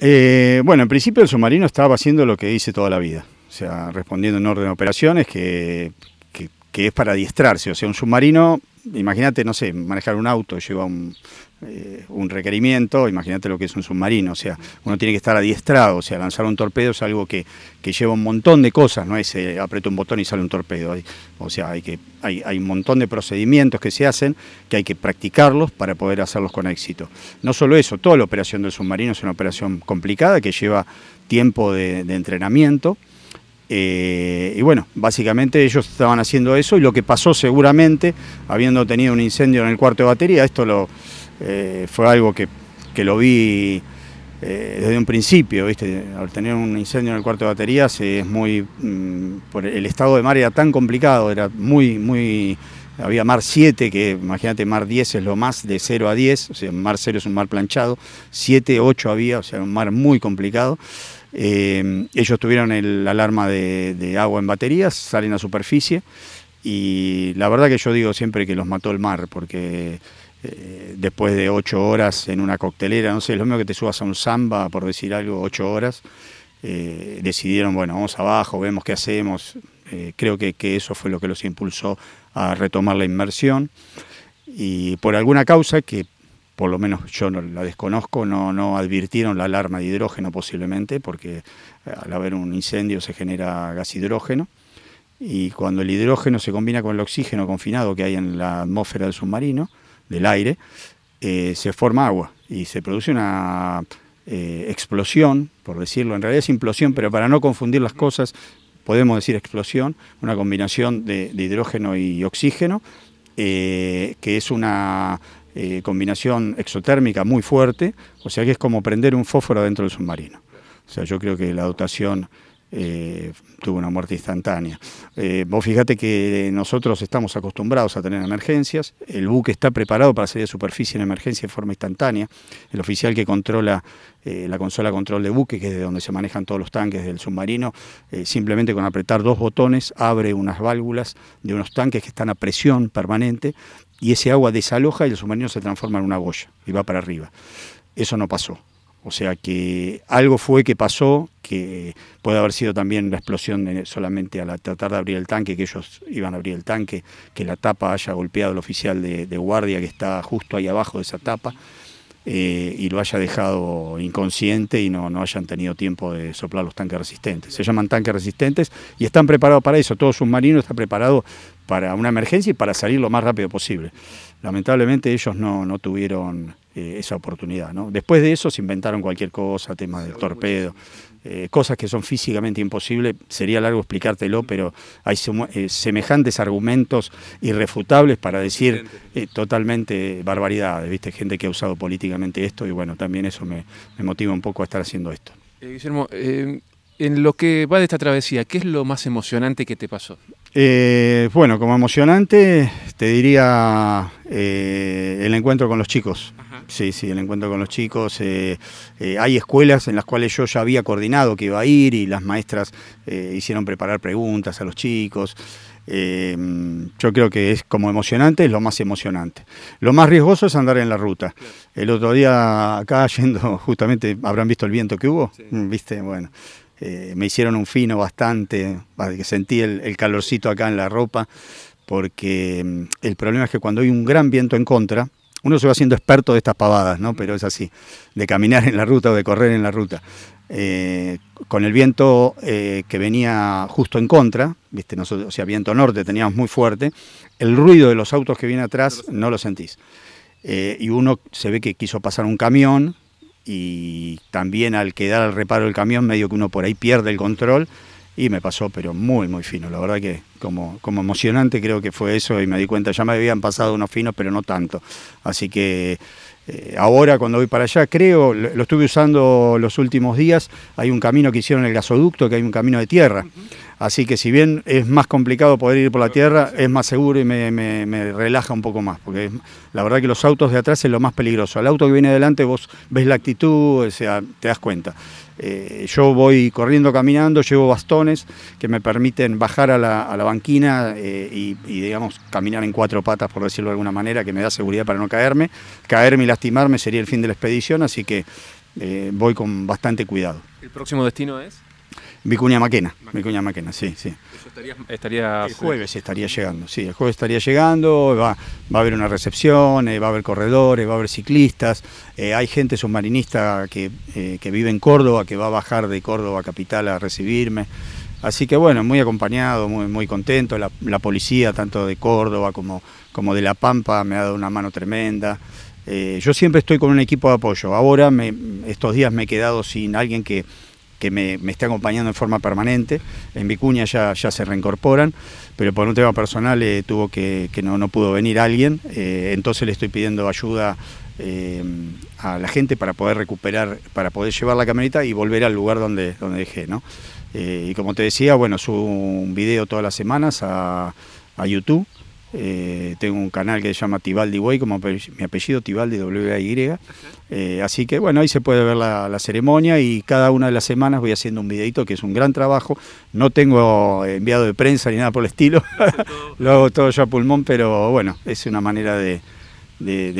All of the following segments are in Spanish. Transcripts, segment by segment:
Eh, bueno, en principio el submarino estaba haciendo lo que hice toda la vida, o sea, respondiendo en orden de operaciones que, es para adiestrarse, o sea, un submarino imagínate, no sé, manejar un auto lleva eh, un, requerimiento, imagínate lo que es un submarino, o sea, uno tiene que estar adiestrado, o sea, lanzar un torpedo es algo que, lleva un montón de cosas, no es eh, un botón y sale un torpedo, o sea, hay, que, hay, un montón de procedimientos que se hacen que hay que practicarlos para poder hacerlos con éxito. No solo eso, toda la operación del submarino es una operación complicada que lleva tiempo de entrenamiento, eh, y bueno, básicamente ellos estaban haciendo eso y lo que pasó seguramente, habiendo tenido un incendio en el cuarto de batería, esto lo, eh, fue algo que, lo vi eh, desde un principio, ¿viste? al tener un incendio en el cuarto de batería es muy, mm, el estado de mar era tan complicado, era muy, muy, había mar 7, que imagínate, mar 10 es lo más de 0 a 10, o sea, mar 0 es un mar planchado, 7, 8 había, o sea, un mar muy complicado. Eh, ellos tuvieron el alarma de, agua en baterías, salen a superficie y la verdad que yo digo siempre que los mató el mar, porque eh, después de ocho horas en una coctelera, no sé, lo mismo que te subas a un samba, por decir algo, ocho horas, eh, decidieron, bueno, vamos abajo, vemos qué hacemos. creo que, que eso fue lo que los impulsó a retomar la inmersión y por alguna causa que por lo menos yo no, la desconozco, no, no advirtieron la alarma de hidrógeno posiblemente, porque eh, al haber un incendio se genera gas hidrógeno. Y cuando el hidrógeno se combina con el oxígeno confinado que hay en la atmósfera del submarino, del aire, eh, se forma agua y se produce una eh, explosión, por decirlo, en realidad es implosión, pero para no confundir las cosas, podemos decir explosión, una combinación de, hidrógeno y oxígeno, que es una eh, combinación exotérmica muy fuerte, o sea que es como prender un fósforo dentro del submarino. O sea, yo creo que la dotación eh, tuvo una muerte instantánea. Eh, vos fíjate que nosotros estamos acostumbrados a tener emergencias, el buque está preparado para salir de superficie en emergencia de forma instantánea, el oficial que controla eh, la consola control de buque, que es de donde se manejan todos los tanques del submarino, simplemente con apretar dos botones abre unas válvulas de unos tanques que están a presión permanente y ese agua desaloja y el submarino se transforma en una goya y va para arriba. Eso no pasó. O sea que algo fue que pasó, que puede haber sido también la explosión de solamente al tratar de abrir el tanque, que ellos iban a abrir el tanque, que la tapa haya golpeado al oficial de, guardia que está justo ahí abajo de esa tapa. Eh, y lo haya dejado inconsciente y no, no hayan tenido tiempo de soplar los tanques resistentes. Se llaman tanques resistentes y están preparados para eso. Todo submarino está preparado para una emergencia y para salir lo más rápido posible. Lamentablemente ellos no, no tuvieron eh, esa oportunidad. Después de eso se inventaron cualquier cosa, ...tema del torpedo, eh, cosas que son físicamente imposibles. Sería largo explicártelo, pero hay eh, semejantes argumentos irrefutables para decir totalmente barbaridades. ¿viste? Gente que ha usado políticamente esto y bueno, también eso me, motiva un poco a estar haciendo esto. Guillermo, en lo que va de esta travesía, ¿qué es lo más emocionante que te pasó? bueno, como emocionante, te diría el encuentro con los chicos. Sí, sí, el encuentro con los chicos. Eh, eh, hay escuelas en las cuales yo ya había coordinado que iba a ir y las maestras eh, hicieron preparar preguntas a los chicos. yo creo que es como emocionante, es lo más emocionante. Lo más riesgoso es andar en la ruta. El otro día acá yendo, justamente, habrán visto el viento que hubo, mm, viste, bueno. me hicieron un fino bastante, sentí el calorcito acá en la ropa, porque mm, el problema es que cuando hay un gran viento en contra, uno se va haciendo experto de estas pavadas, ¿no? Pero es así, de caminar en la ruta o de correr en la ruta. Eh, con el viento eh, que venía justo en contra, ¿viste? o sea, viento norte teníamos muy fuerte, el ruido de los autos que viene atrás no lo sentís. Eh, y uno se ve que quiso pasar un camión y también al quedar al reparo del camión, medio que uno por ahí pierde el control y me pasó, pero muy, muy fino. La verdad que como, como emocionante creo que fue eso y me di cuenta, ya me habían pasado unos finos, pero no tanto. Así que eh, ahora cuando voy para allá, creo, lo, estuve usando los últimos días, hay un camino que hicieron el gasoducto, que hay un camino de tierra. Así que si bien es más complicado poder ir por la tierra, es más seguro y me, relaja un poco más, porque la verdad que los autos de atrás es lo más peligroso. Al auto que viene adelante vos ves la actitud, o sea, te das cuenta. Eh, yo voy corriendo, caminando, llevo bastones que me permiten bajar a la, banquina eh, y, digamos, caminar en cuatro patas, por decirlo de alguna manera, que me da seguridad para no caerme, caerme la lastimarme sería el fin de la expedición, así que eh, voy con bastante cuidado. ¿El próximo destino es? Vicuña Maquena, Vicuña Maquena, sí, sí. estaría, El jueves estaría llegando, sí, el jueves estaría llegando, va, va a haber una recepción, eh, va a haber corredores, va a haber ciclistas, eh, hay gente submarinista que, que vive en Córdoba, que va a bajar de Córdoba capital a recibirme. Así que bueno, muy acompañado, muy, muy contento, la, la policía tanto de Córdoba como, como de La Pampa me ha dado una mano tremenda. Eh, yo siempre estoy con un equipo de apoyo. Ahora, estos días me he quedado sin alguien que, me, esté acompañando en forma permanente. En Vicuña ya, se reincorporan, pero por un tema personal eh, tuvo que, no, pudo venir alguien. Eh, entonces le estoy pidiendo ayuda a la gente para poder recuperar, para poder llevar la camioneta y volver al lugar donde, donde dejé. y como te decía, bueno, subo un video todas las semanas a, a YouTube eh, tengo un canal que se llama Tibaldi Way, como mi apellido Tibaldi w eh, así que bueno, ahí se puede ver la, ceremonia y cada una de las semanas voy haciendo un videito que es un gran trabajo. No tengo eh, enviado de prensa ni nada por el estilo, lo hago todo yo a pulmón, pero bueno, es una manera de,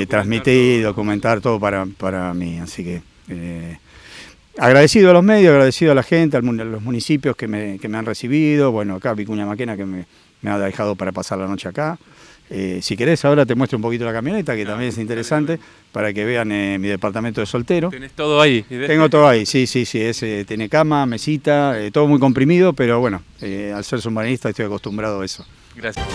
transmitir y documentar todo para, mí. Así que. agradecido a los medios, agradecido a la gente, a los municipios que me, que me han recibido, bueno, acá Vicuña Maquena que me, me ha dejado para pasar la noche acá. Eh, si querés, ahora te muestro un poquito la camioneta, que ah, también es interesante, para que vean eh, mi departamento de soltero. ¿Tenés todo ahí? Tengo todo ahí, sí, sí, sí. Eh, tiene cama, mesita, todo muy comprimido, pero bueno, al ser submarinista estoy acostumbrado a eso. Gracias.